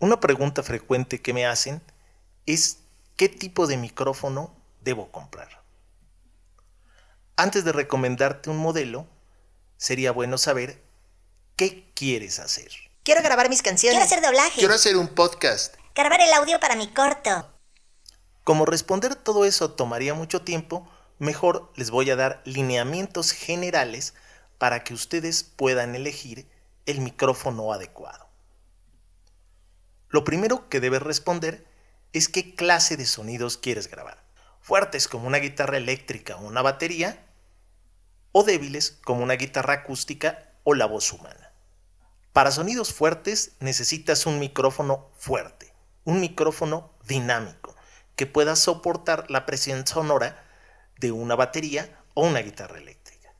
Una pregunta frecuente que me hacen es qué tipo de micrófono debo comprar. Antes de recomendarte un modelo, sería bueno saber qué quieres hacer. Quiero grabar mis canciones. Quiero hacer doblaje. Quiero hacer un podcast. Grabar el audio para mi corto. Como responder todo eso tomaría mucho tiempo, mejor les voy a dar lineamientos generales para que ustedes puedan elegir el micrófono adecuado. Lo primero que debes responder es qué clase de sonidos quieres grabar. Fuertes como una guitarra eléctrica o una batería, o débiles como una guitarra acústica o la voz humana. Para sonidos fuertes necesitas un micrófono fuerte, un micrófono dinámico, que pueda soportar la presión sonora de una batería o una guitarra eléctrica.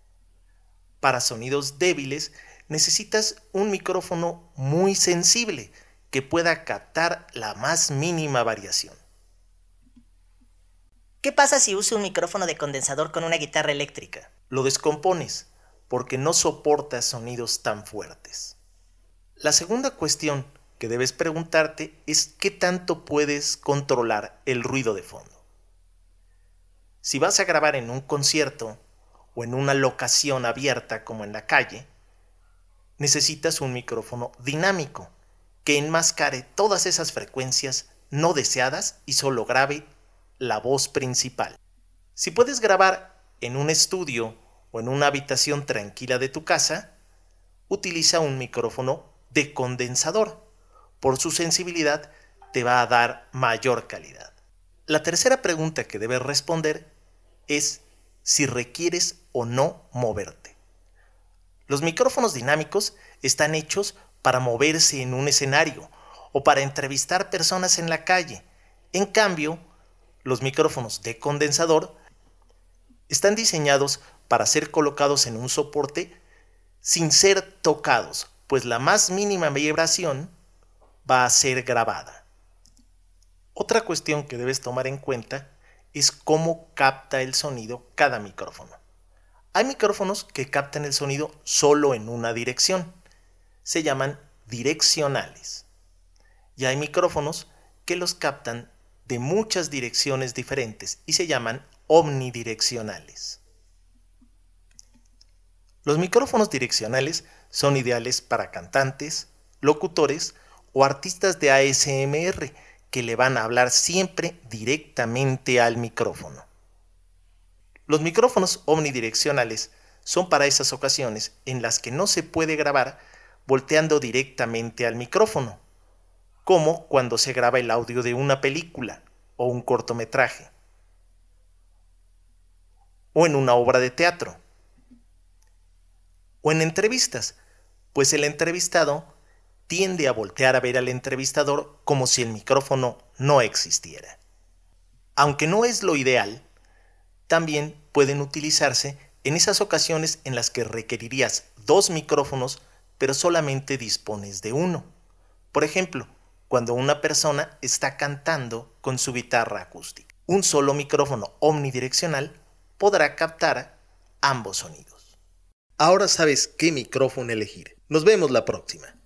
Para sonidos débiles necesitas un micrófono muy sensible, que pueda captar la más mínima variación. ¿Qué pasa si uso un micrófono de condensador con una guitarra eléctrica? Lo descompones, porque no soporta sonidos tan fuertes. La segunda cuestión que debes preguntarte es qué tanto puedes controlar el ruido de fondo. Si vas a grabar en un concierto o en una locación abierta como en la calle, necesitas un micrófono dinámico que enmascare todas esas frecuencias no deseadas y solo grave la voz principal. Si puedes grabar en un estudio o en una habitación tranquila de tu casa, utiliza un micrófono de condensador. Por su sensibilidad te va a dar mayor calidad. La tercera pregunta que debes responder es si requieres o no moverte. Los micrófonos dinámicos están hechos para moverse en un escenario o para entrevistar personas en la calle. En cambio, los micrófonos de condensador están diseñados para ser colocados en un soporte sin ser tocados, pues la más mínima vibración va a ser grabada. Otra cuestión que debes tomar en cuenta es cómo capta el sonido cada micrófono. Hay micrófonos que captan el sonido solo en una dirección. Se llaman direccionales. Y hay micrófonos que los captan de muchas direcciones diferentes y se llaman omnidireccionales. Los micrófonos direccionales son ideales para cantantes, locutores o artistas de ASMR que le van a hablar siempre directamente al micrófono. Los micrófonos omnidireccionales son para esas ocasiones en las que no se puede grabar volteando directamente al micrófono, como cuando se graba el audio de una película o un cortometraje, o en una obra de teatro, o en entrevistas, pues el entrevistado tiende a voltear a ver al entrevistador como si el micrófono no existiera. Aunque no es lo ideal, también pueden utilizarse en esas ocasiones en las que requerirías dos micrófonos pero solamente dispones de uno. Por ejemplo, cuando una persona está cantando con su guitarra acústica. Un solo micrófono omnidireccional podrá captar ambos sonidos. Ahora sabes qué micrófono elegir. Nos vemos la próxima.